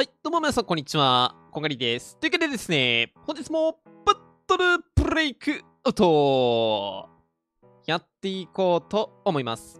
はい、どうも皆さん、こんにちは。こんがりです。というわけでですね、本日もバトルブレイクアウトやっていこうと思います。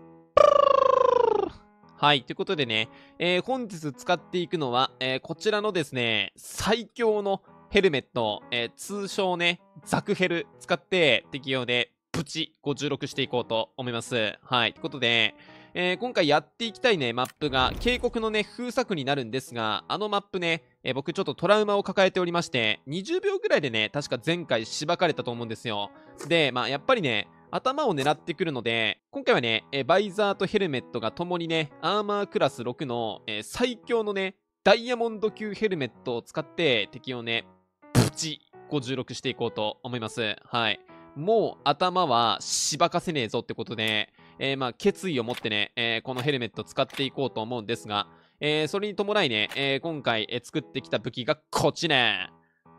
はい、ということでね、えー、本日使っていくのは、えー、こちらのですね、最強のヘルメット、えー、通称ね、ザクヘル使って適用で、プチ56していこうと思います。はい、ということで、えー、今回やっていきたいね、マップが、渓谷のね、封鎖区になるんですが、あのマップね、えー、僕ちょっとトラウマを抱えておりまして、20秒ぐらいでね、確か前回しばかれたと思うんですよ。で、まあやっぱりね、頭を狙ってくるので、今回はね、えー、バイザーとヘルメットが共にね、アーマークラス6の、えー、最強のね、ダイヤモンド級ヘルメットを使って敵をね、プチ56していこうと思います。はい。もう頭はしばかせねえぞってことで、えー、まあ、決意を持ってね、えー、このヘルメット使っていこうと思うんですが、えー、それに伴いね、えー、今回、え作ってきた武器がこっちね。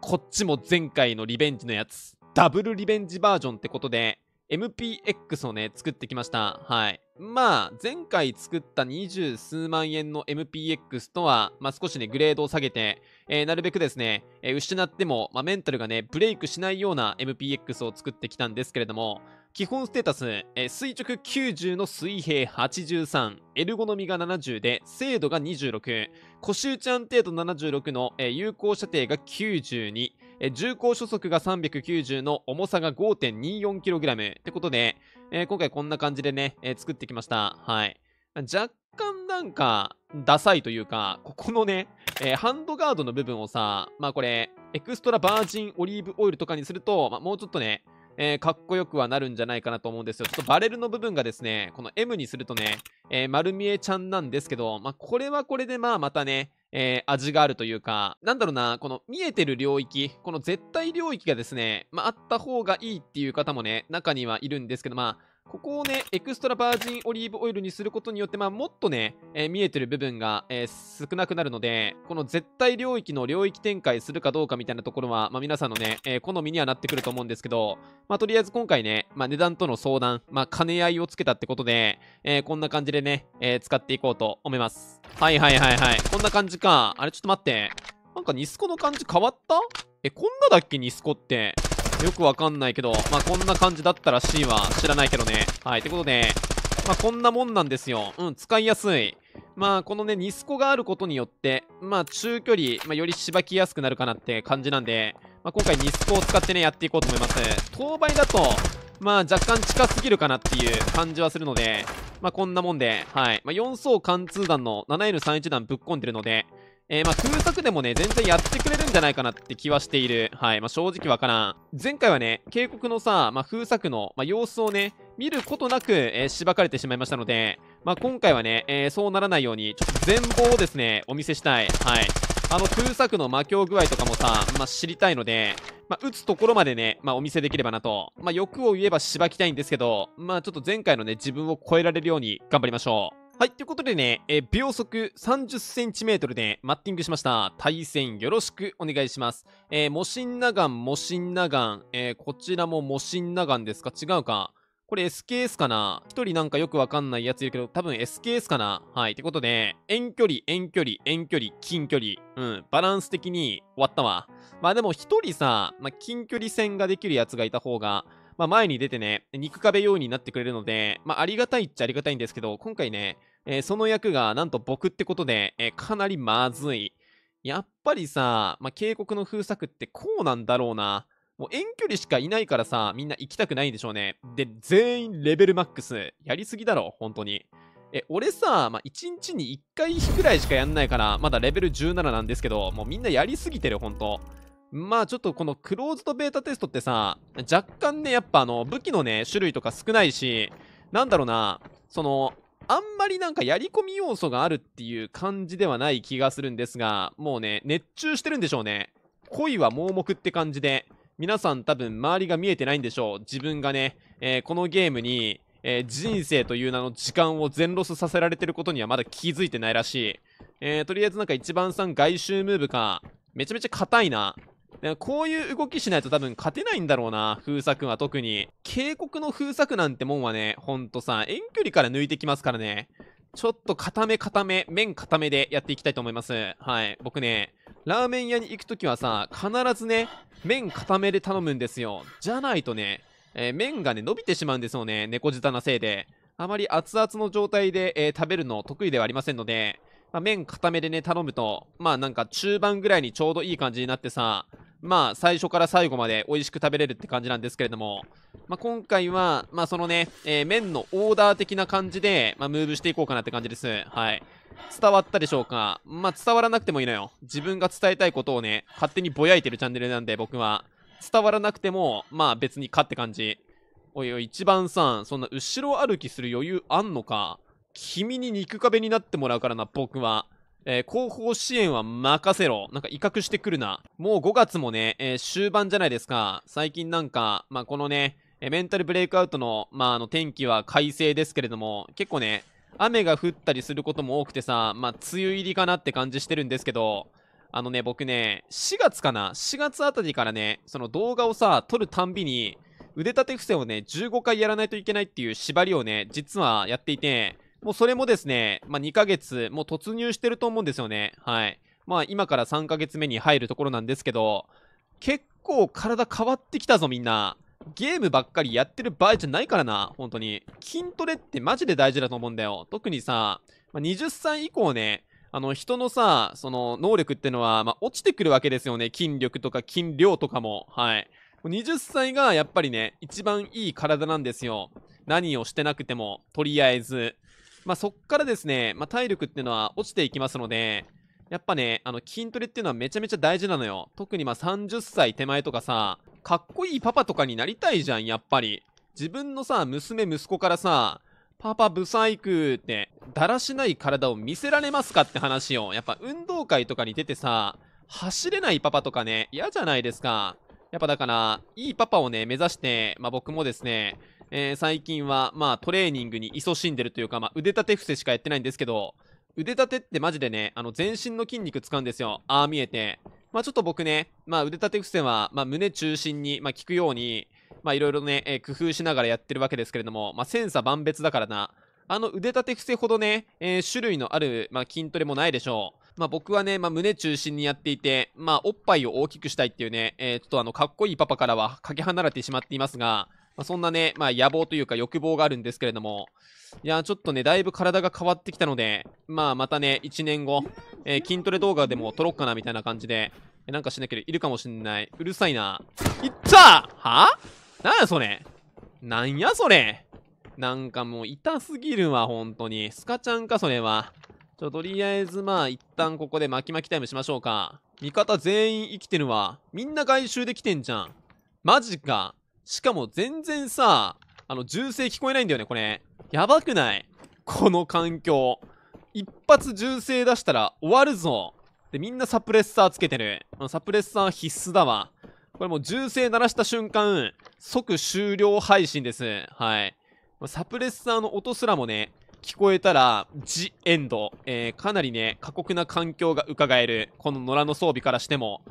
こっちも前回のリベンジのやつ。ダブルリベンジバージョンってことで、MPX をね、作ってきました。はい。まあ、前回作った二十数万円の MPX とは、まあ少しね、グレードを下げて、えー、なるべくですね、えー、失っても、まあ、メンタルがね、ブレイクしないような MPX を作ってきたんですけれども、基本ステータス、えー、垂直90の水平83、エルゴノミが70で、精度が26、腰打ち安定度76の、え有効射程が92、え重厚初速が390の重さが 5.24kg ってことで、えー、今回こんな感じでね、えー、作ってきました。はい。若干なんか、ダサいというか、ここのね、えー、ハンドガードの部分をさ、まあこれ、エクストラバージンオリーブオイルとかにすると、まあ、もうちょっとね、えー、かっこよくはなるんじゃないかなと思うんですよ。ちょっとバレルの部分がですね、この M にするとね、えー、丸見えちゃんなんですけど、まあ、これはこれでまあまたね、えー、味があるというか、なんだろうな、この見えてる領域、この絶対領域がですね、まあ、あった方がいいっていう方もね、中にはいるんですけど、まあ、ここをね、エクストラバージンオリーブオイルにすることによって、まあ、もっとね、えー、見えてる部分が、えー、少なくなるので、この絶対領域の領域展開するかどうかみたいなところは、まあ、皆さんのね、えー、好みにはなってくると思うんですけど、まあ、とりあえず今回ね、まあ、値段との相談、まあ、兼ね合いをつけたってことで、えこんな感じでね、え使っていこうと思います。はいはいはいはい。こんな感じか。あれ、ちょっと待って。なんかニスコの感じ変わったえ、こんなだっけニスコって。よくわかんないけど、まあ、こんな感じだったら C は知らないけどね。はい、ってことで、まあ、こんなもんなんですよ。うん、使いやすい。まあ、このね、ニスコがあることによって、まあ、中距離、まあ、よりしばきやすくなるかなって感じなんで、まあ、今回ニスコを使ってね、やっていこうと思います。当倍だと、まあ、若干近すぎるかなっていう感じはするので、まあ、こんなもんで、はい。まあ、4層貫通弾の 7N31 弾ぶっ込んでるので、えー、まあ、空作でもね、全然やってくれるんじゃないかなって気はしている。はい。まあ、正直わからん。前回はね、警告のさ、まあ、風作の、まあ、様子をね、見ることなく、えー、しばかれてしまいましたので、まあ、今回はね、えー、そうならないように、ちょっと全貌をですね、お見せしたい。はい。あの、空作の魔境具合とかもさ、まあ、知りたいので、まあ、打つところまでね、まあ、お見せできればなと。まあ、欲を言えばしばきたいんですけど、まあ、ちょっと前回のね、自分を超えられるように頑張りましょう。はい、ということでね、え秒速 30cm でマッティングしました。対戦よろしくお願いします。えー、モシンナガン、モシンナガン、えー、こちらもモシンナガンですか違うか。これ SKS かな一人なんかよくわかんないやついるけど、多分 SKS かなはい。ってことで、遠距離、遠距離、遠距離、近距離。うん。バランス的に終わったわ。まあでも一人さ、まあ、近距離戦ができるやつがいた方が、まあ前に出てね、肉壁用になってくれるので、まあありがたいっちゃありがたいんですけど、今回ね、えー、その役がなんと僕ってことで、えー、かなりまずい。やっぱりさ、まあ、警告の封鎖区ってこうなんだろうな。もう遠距離しかいないからさ、みんな行きたくないんでしょうね。で、全員レベルマックス。やりすぎだろ、本当に。え、俺さ、まあ、1日に1回くらいしかやんないから、まだレベル17なんですけど、もうみんなやりすぎてる、ほんと。まあちょっとこのクローズドベータテストってさ、若干ね、やっぱあの、武器のね、種類とか少ないし、なんだろうな、その、あんまりなんかやり込み要素があるっていう感じではない気がするんですが、もうね、熱中してるんでしょうね。恋は盲目って感じで、皆さん多分周りが見えてないんでしょう。自分がね、えー、このゲームに、えー、人生という名の時間を全ロスさせられてることにはまだ気づいてないらしい。えー、とりあえずなんか一番さん外周ムーブか。めちゃめちゃ硬いな。ね、こういう動きしないと多分勝てないんだろうな、風作は特に。警告の風作なんてもんはね、ほんとさ、遠距離から抜いてきますからね。ちょっと固め固め、麺固めでやっていきたいと思います。はい。僕ね、ラーメン屋に行くときはさ、必ずね、麺固めで頼むんですよ。じゃないとね、えー、麺がね、伸びてしまうんですよね。猫舌なせいで。あまり熱々の状態で、えー、食べるの得意ではありませんので、まあ、麺固めでね、頼むと、まあなんか中盤ぐらいにちょうどいい感じになってさ、まあ最初から最後まで美味しく食べれるって感じなんですけれども、まあ今回は、まあそのね、えー、麺のオーダー的な感じで、まあムーブしていこうかなって感じです。はい。伝わったでしょうかまあ伝わらなくてもいいのよ。自分が伝えたいことをね、勝手にぼやいてるチャンネルなんで僕は。伝わらなくても、まあ別にかって感じ。おいおい、一番さん、そんな後ろ歩きする余裕あんのか君に肉壁になってもらうからな、僕は。えー、後方支援は任せろ。なんか威嚇してくるな。もう5月もね、えー、終盤じゃないですか。最近なんか、まあ、このね、えメンタルブレイクアウトの、まあ、あの、天気は快晴ですけれども、結構ね、雨が降ったりすることも多くてさ、まあ、梅雨入りかなって感じしてるんですけど、あのね、僕ね、4月かな ?4 月あたりからね、その動画をさ、撮るたんびに、腕立て伏せをね、15回やらないといけないっていう縛りをね、実はやっていて、もうそれもですね、まあ、2ヶ月、もう突入してると思うんですよね。はい。まあ、今から3ヶ月目に入るところなんですけど、結構体変わってきたぞ、みんな。ゲームばっかりやってる場合じゃないからな、本当に。筋トレってマジで大事だと思うんだよ。特にさ、まあ、20歳以降ね、あの、人のさ、その、能力ってのは、まあ、落ちてくるわけですよね。筋力とか筋量とかも。はい。20歳がやっぱりね、一番いい体なんですよ。何をしてなくても、とりあえず。まあ、そっからですね、まあ、体力っていうのは落ちていきますので、やっぱね、あの、筋トレっていうのはめちゃめちゃ大事なのよ。特にまあ30歳手前とかさ、かっこいいパパとかになりたいじゃん、やっぱり。自分のさ、娘、息子からさ、パパブサイクって、だらしない体を見せられますかって話を。やっぱ運動会とかに出てさ、走れないパパとかね、嫌じゃないですか。やっぱだから、いいパパをね、目指して、まあ、僕もですね、えー、最近は、まあ、トレーニングに勤しんでるというか、まあ、腕立て伏せしかやってないんですけど、腕立てってマジでね、あの、全身の筋肉使うんですよ。ああ見えて。まあ、ちょっと僕ね、まあ、腕立て伏せは、まあ、胸中心に、まあ、効くように、まあ、いろいろね、えー、工夫しながらやってるわけですけれども、まあ、千差万別だからな。あの、腕立て伏せほどね、えー、種類のある、まあ、筋トレもないでしょう。まあ、僕はね、まあ、胸中心にやっていて、まあ、おっぱいを大きくしたいっていうね、えー、ちょっとあの、かっこいいパパからはかけ離れてしまっていますが、まあ、そんなね、まあ、野望というか欲望があるんですけれども、いや、ちょっとね、だいぶ体が変わってきたので、まあ、またね、1年後、えー、筋トレ動画でも撮ろうかな、みたいな感じで、なんかしなければいるかもしんない。うるさいな。いっーはあ、なんやそれなんやそれなんかもう痛すぎるわ、ほんとに。スカちゃんか、それは。ちょ、とりあえずまあ、一旦ここで巻き巻きタイムしましょうか。味方全員生きてるわ。みんな外周できてんじゃん。マジか。しかも全然さ、あの、銃声聞こえないんだよね、これ。やばくないこの環境。一発銃声出したら終わるぞ。で、みんなサプレッサーつけてる。このサプレッサー必須だわ。これもう銃声鳴らした瞬間、即終了配信です。はい。サプレッサーの音すらもね、聞こえたら、ジ・エンド、えー、かなりね、過酷な環境が伺える、この野良の装備からしても、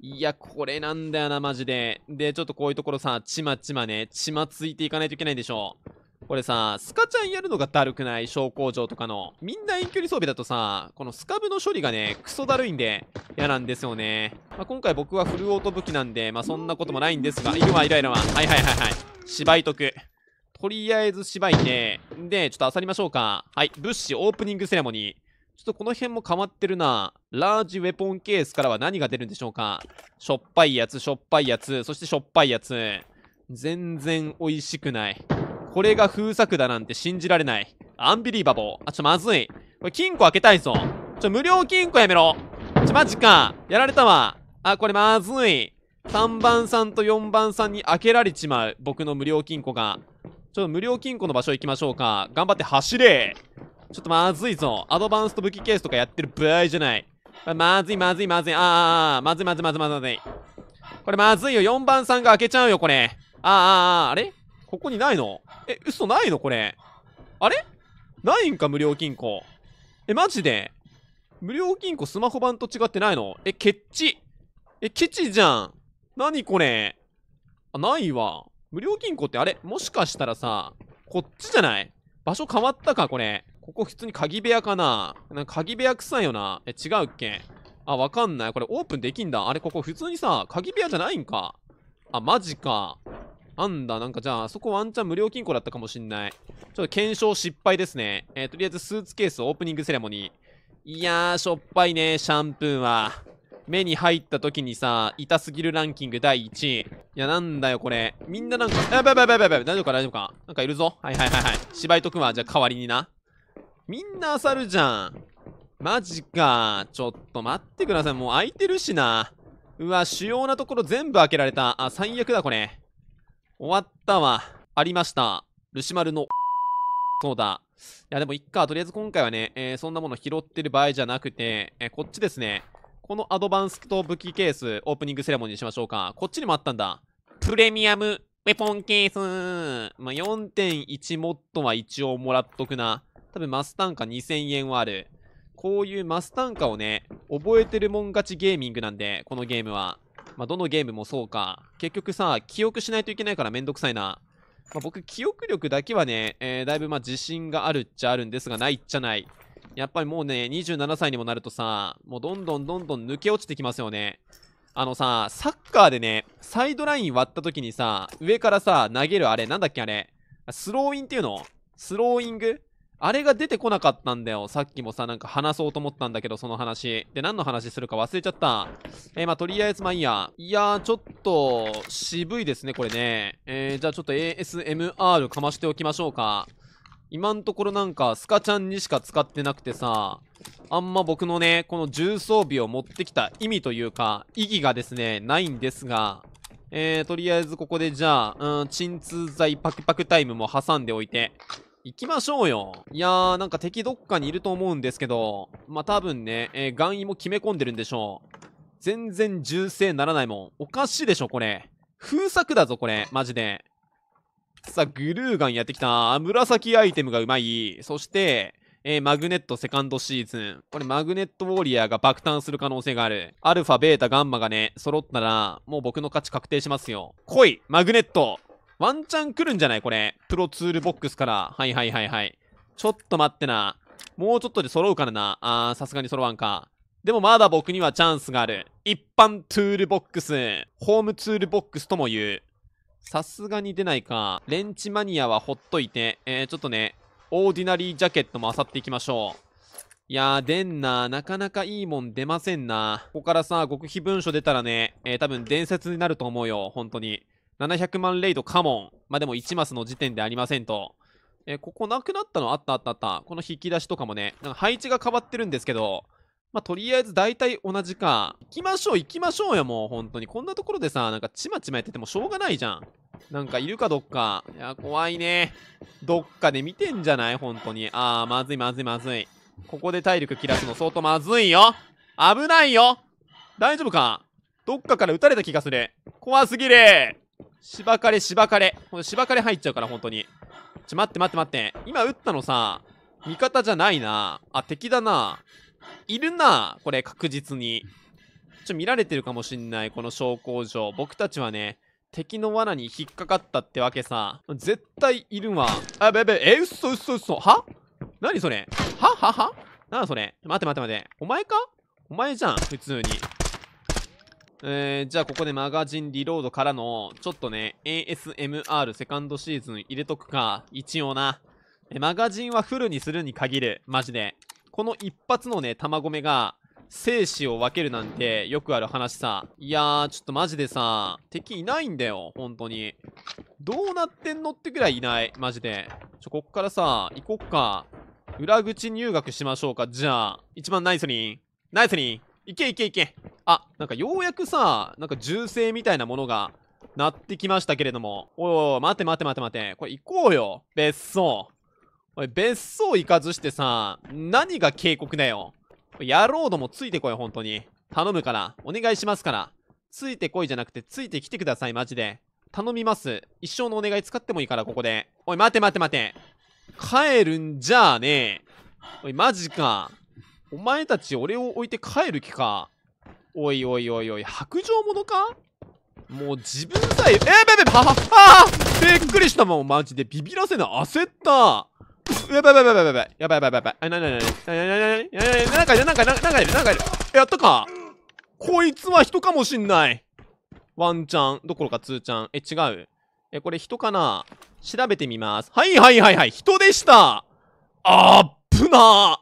いや、これなんだよな、マジで。で、ちょっとこういうところさ、ちまちまね、ちまついていかないといけないでしょう。これさ、スカちゃんやるのがだるくない小工場とかの。みんな遠距離装備だとさ、このスカブの処理がね、クソだるいんで、嫌なんですよね。まあ、今回僕はフルオート武器なんで、まあそんなこともないんですが、いるわ、イライラは。はいはいはいはい。芝居とく。とりあえずしばいて、で、ちょっと漁りましょうか。はい、物資オープニングセレモニー。ちょっとこの辺も変わってるな。ラージウェポンケースからは何が出るんでしょうか。しょっぱいやつ、しょっぱいやつ、そしてしょっぱいやつ。全然美味しくない。これが封鎖だなんて信じられない。アンビリーバボー。あ、ちょ、まずい。これ金庫開けたいぞ。ちょ、無料金庫やめろ。ちょ、マジか。やられたわ。あ、これまずい。3番さんと4番さんに開けられちまう。僕の無料金庫が。ちょっと無料金庫の場所行きましょうか。頑張って走れちょっとまずいぞ。アドバンスト武器ケースとかやってる場合じゃない。まずいまずいまずい。ああ、まずいまずいまずいまずい。これまずいよ。4番さんが開けちゃうよ、これ。ああ、ああ、あれここにないのえ、嘘ないのこれ。あれないんか、無料金庫。え、マジで無料金庫スマホ版と違ってないのえ、ケッチ。え、ケチじゃん。何これ。あ、ないわ。無料金庫ってあれもしかしたらさ、こっちじゃない場所変わったかこれ。ここ普通に鍵部屋かななんか鍵部屋臭いよな。え、違うっけあ、わかんない。これオープンできんだ。あれ、ここ普通にさ、鍵部屋じゃないんか。あ、マジか。あんだ、なんかじゃあ、あそこワンチャン無料金庫だったかもしんない。ちょっと検証失敗ですね。えー、とりあえずスーツケースオープニングセレモニー。いやー、しょっぱいね、シャンプーは。目に入った時にさ、痛すぎるランキング第1位。いや、なんだよ、これ。みんななんか、やばいやばいやばいばい。大丈夫か、大丈夫か。なんかいるぞ。はいはいはいはい。芝居とくわ。じゃあ代わりにな。みんな漁るじゃん。マジか。ちょっと待ってください。もう空いてるしな。うわ、主要なところ全部開けられた。あ、最悪だ、これ。終わったわ。ありました。ルシマルの、そうだ。いや、でも、いっか。とりあえず今回はね、えー、そんなもの拾ってる場合じゃなくて、えー、こっちですね。このアドバンスと武器ケース、オープニングセレモニーにしましょうか。こっちにもあったんだ。プレミアムウェポンケースまあ、4.1モッドは一応もらっとくな。多分マス単価2000円はある。こういうマス単価をね、覚えてるもん勝ちゲーミングなんで、このゲームは。まあ、どのゲームもそうか。結局さ、記憶しないといけないからめんどくさいな。まあ、僕、記憶力だけはね、えー、だいぶま自信があるっちゃあるんですが、ないっちゃない。やっぱりもうね、27歳にもなるとさ、もうどんどんどんどん抜け落ちてきますよね。あのさ、サッカーでね、サイドライン割った時にさ、上からさ、投げるあれ、なんだっけあれ、スローインっていうのスローイングあれが出てこなかったんだよ。さっきもさ、なんか話そうと思ったんだけど、その話。で、何の話するか忘れちゃった。えー、まあ、とりあえず、まあいいや。いやー、ちょっと、渋いですね、これね。えー、じゃあちょっと ASMR かましておきましょうか。今んところなんか、スカちゃんにしか使ってなくてさ、あんま僕のね、この重装備を持ってきた意味というか、意義がですね、ないんですが、えー、とりあえずここでじゃあ、うん、鎮痛剤パクパクタイムも挟んでおいて、行きましょうよ。いやー、なんか敵どっかにいると思うんですけど、まあ、多分ね、えー、岩位も決め込んでるんでしょう。全然銃声ならないもん。おかしいでしょ、これ。風作だぞ、これ。マジで。さあ、グルーガンやってきた。紫アイテムがうまい。そして、えー、マグネットセカンドシーズン。これマグネットウォーリアーが爆誕する可能性がある。アルファ、ベータ、ガンマがね、揃ったら、もう僕の勝ち確定しますよ。来いマグネットワンチャン来るんじゃないこれ。プロツールボックスから。はいはいはいはい。ちょっと待ってな。もうちょっとで揃うからな。あー、さすがに揃わんか。でもまだ僕にはチャンスがある。一般ツールボックス。ホームツールボックスとも言う。さすがに出ないか。レンチマニアはほっといて、えー、ちょっとね、オーディナリージャケットも漁っていきましょう。いやー、出んななかなかいいもん出ませんなここからさ、極秘文書出たらね、えー、多分伝説になると思うよ。本当に。700万レイドカモン。まあ、でも1マスの時点でありませんと。えー、ここなくなったのあったあったあった。この引き出しとかもね、なんか配置が変わってるんですけど、まあ、とりあえず大体同じか。行きましょう、行きましょうよ、もう、本当に。こんなところでさ、なんか、ちまちまやっててもしょうがないじゃん。なんか、いるか、どっか。いや、怖いね。どっかで見てんじゃない本当に。あー、まずい、まずい、まずい。ここで体力切らすの相当まずいよ。危ないよ。大丈夫かどっかから撃たれた気がする。怖すぎる。しばかれ、しばかれ。このしばかれ入っちゃうから、本当に。ちょ、待って、待って、待って。今撃ったのさ、味方じゃないな。あ、敵だな。いるな、これ確実に。ちょ、見られてるかもしんない、この小工場。僕たちはね、敵の罠に引っかかったってわけさ。絶対いるわ。あ、べべ、え、嘘嘘嘘。は何それはははなそれ待て待て待て。お前かお前じゃん、普通に。えー、じゃあここでマガジンリロードからの、ちょっとね、ASMR セカンドシーズン入れとくか。一応な。マガジンはフルにするに限る。マジで。この一発のね、玉込めが、生死を分けるなんてよくある話さ。いやー、ちょっとマジでさ、敵いないんだよ、本当に。どうなってんのってくらいいない、マジで。ちょ、こっからさ、行こっか。裏口入学しましょうか。じゃあ、一番ナイスに。ナイスに。行け行け行け。あ、なんかようやくさ、なんか銃声みたいなものが、なってきましたけれども。おいおい、待て待て待て待て。これ行こうよ。別荘。おい、別荘行かずしてさ、何が警告だよ。野郎どもついてこい、本当に。頼むから。お願いしますから。ついてこいじゃなくて、ついてきてください、マジで。頼みます。一生のお願い使ってもいいから、ここで。おい、待て待て待て。帰るんじゃあねおい、マジか。お前たち俺を置いて帰る気か。おいおいおいおい、白状者かもう自分さえ、えー、べべ、はは、あはびっくりしたもん、マジで。ビビらせな、焦った。やばいやばいやばいやばいやばいやばいやばい。あ、なになになになになになんかいるなんかなんかいるなんかいる。やったかこいつは人かもしんない。ワンちゃんどころかツーちゃん。え、違う。え、これ人かな調べてみます。はいはいはいはい。人でしたあっぷな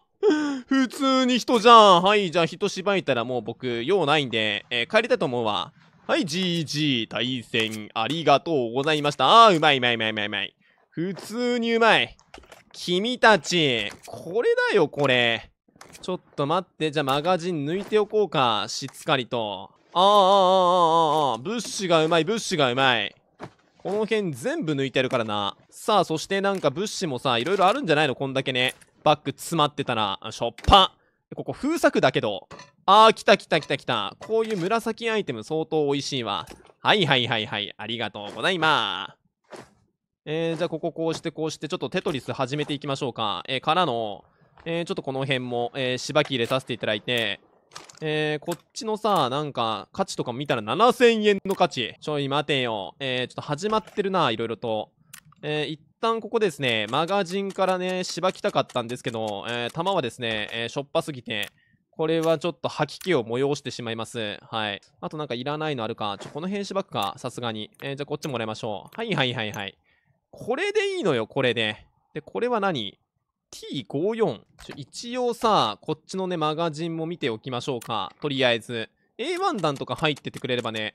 普通に人じゃん。はい、じゃあ人しばいたらもう僕、用ないんで、え帰りたいと思うわ。はい、GG 対戦ありがとうございました。あー、うまいうまいうまいうまいうまい。普通にうまい。君たち。これだよ、これ。ちょっと待って。じゃあ、マガジン抜いておこうか。しっかりと。ああ、ああ、ああ、ああ。ブッシュがうまい、ブッシュがうまい。この辺全部抜いてるからな。さあ、そしてなんか物資もさ、いろいろあるんじゃないのこんだけね。バッグ詰まってたら、しょっぱ。ここ封鎖区だけど。あー、来た来た来た来た。こういう紫アイテム相当美味しいわ。はいはいはいはい。ありがとうございます。えー、じゃあこここうしてこうしてちょっとテトリス始めていきましょうか。えー、からの、えー、ちょっとこの辺も、えー、しばき入れさせていただいて、えー、こっちのさ、なんか、価値とか見たら7000円の価値。ちょい待てよ。えー、ちょっと始まってるな、いろいろと。えー、一旦ここですね、マガジンからね、しばきたかったんですけど、えー、弾はですね、えー、しょっぱすぎて、これはちょっと吐き気を催してしまいます。はい。あとなんかいらないのあるか。ちょ、この辺しばくか、さすがに。えー、じゃあこっちもらいましょう。はいはいはいはい。これでいいのよ、これで。で、これは何 ?T54。一応さ、こっちのね、マガジンも見ておきましょうか。とりあえず。A1 弾とか入っててくれればね、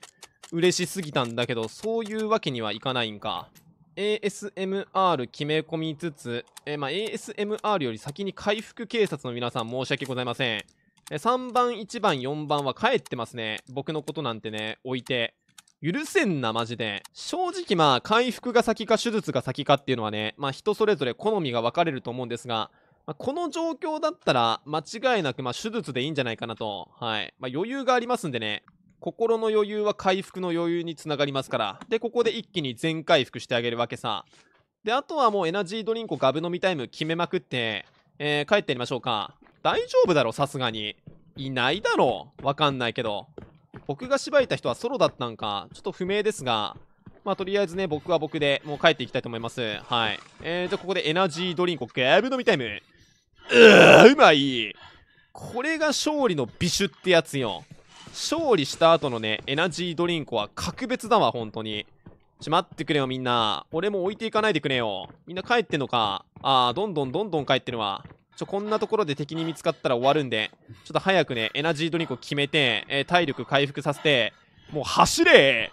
嬉しすぎたんだけど、そういうわけにはいかないんか。ASMR 決め込みつつ、えー、まあ、ASMR より先に回復警察の皆さん申し訳ございません。3番、1番、4番は帰ってますね。僕のことなんてね、置いて。許せんな、マジで。正直まあ、回復が先か手術が先かっていうのはね、まあ人それぞれ好みが分かれると思うんですが、まあ、この状況だったら、間違いなくまあ手術でいいんじゃないかなと。はい。まあ余裕がありますんでね、心の余裕は回復の余裕につながりますから。で、ここで一気に全回復してあげるわけさ。で、あとはもうエナジードリンクをガブ飲みタイム決めまくって、えー、帰ってやりましょうか。大丈夫だろ、さすがに。いないだろ。わかんないけど。僕がしばいた人はソロだったんか、ちょっと不明ですが、まあ、とりあえずね、僕は僕でもう帰っていきたいと思います。はい。えー、じゃあここでエナジードリンクをグーブ飲みタイム。うー、うまいこれが勝利の美酒ってやつよ。勝利した後のね、エナジードリンクは格別だわ、本当に。ち待ってくれよ、みんな。俺も置いていかないでくれよ。みんな帰ってんのか。ああ、どんどんどんどん帰ってるわ。ちょ、こんなところで敵に見つかったら終わるんで、ちょっと早くね、エナジードリンクを決めて、えー、体力回復させて、もう走れ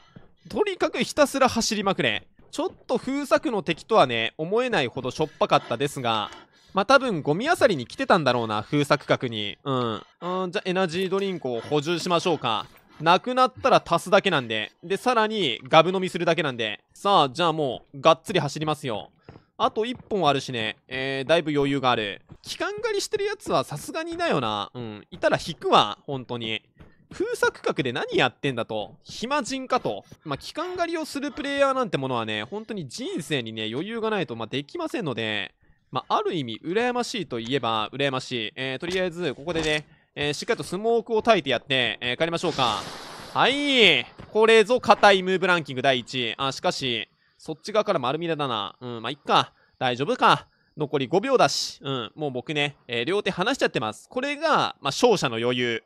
とにかくひたすら走りまくれ。ちょっと封鎖の敵とはね、思えないほどしょっぱかったですが、まあ、多分ゴミ漁りに来てたんだろうな、風作角に。うん。うん、じゃあエナジードリンクを補充しましょうか。なくなったら足すだけなんで。で、さらに、ガブ飲みするだけなんで。さあ、じゃあもう、がっつり走りますよ。あと1本あるしね。えー、だいぶ余裕がある。期間狩りしてるやつはさすがにいないよな。うん。いたら引くわ。本当に。封鎖区画で何やってんだと。暇人かと。まあ、期間狩りをするプレイヤーなんてものはね、本当に人生にね、余裕がないと、まあ、できませんので、まあ、ある意味、羨ましいといえば、羨ましい。えー、とりあえず、ここでね、えー、しっかりとスモークを焚いてやって、えー、帰りましょうか。はい。これぞ、硬いムーブランキング第1位。あ、しかし、そっち側から丸見えだな。うん、まあ、いっか。大丈夫か。残り5秒だし。うん、もう僕ね、えー、両手離しちゃってます。これが、まあ、勝者の余裕。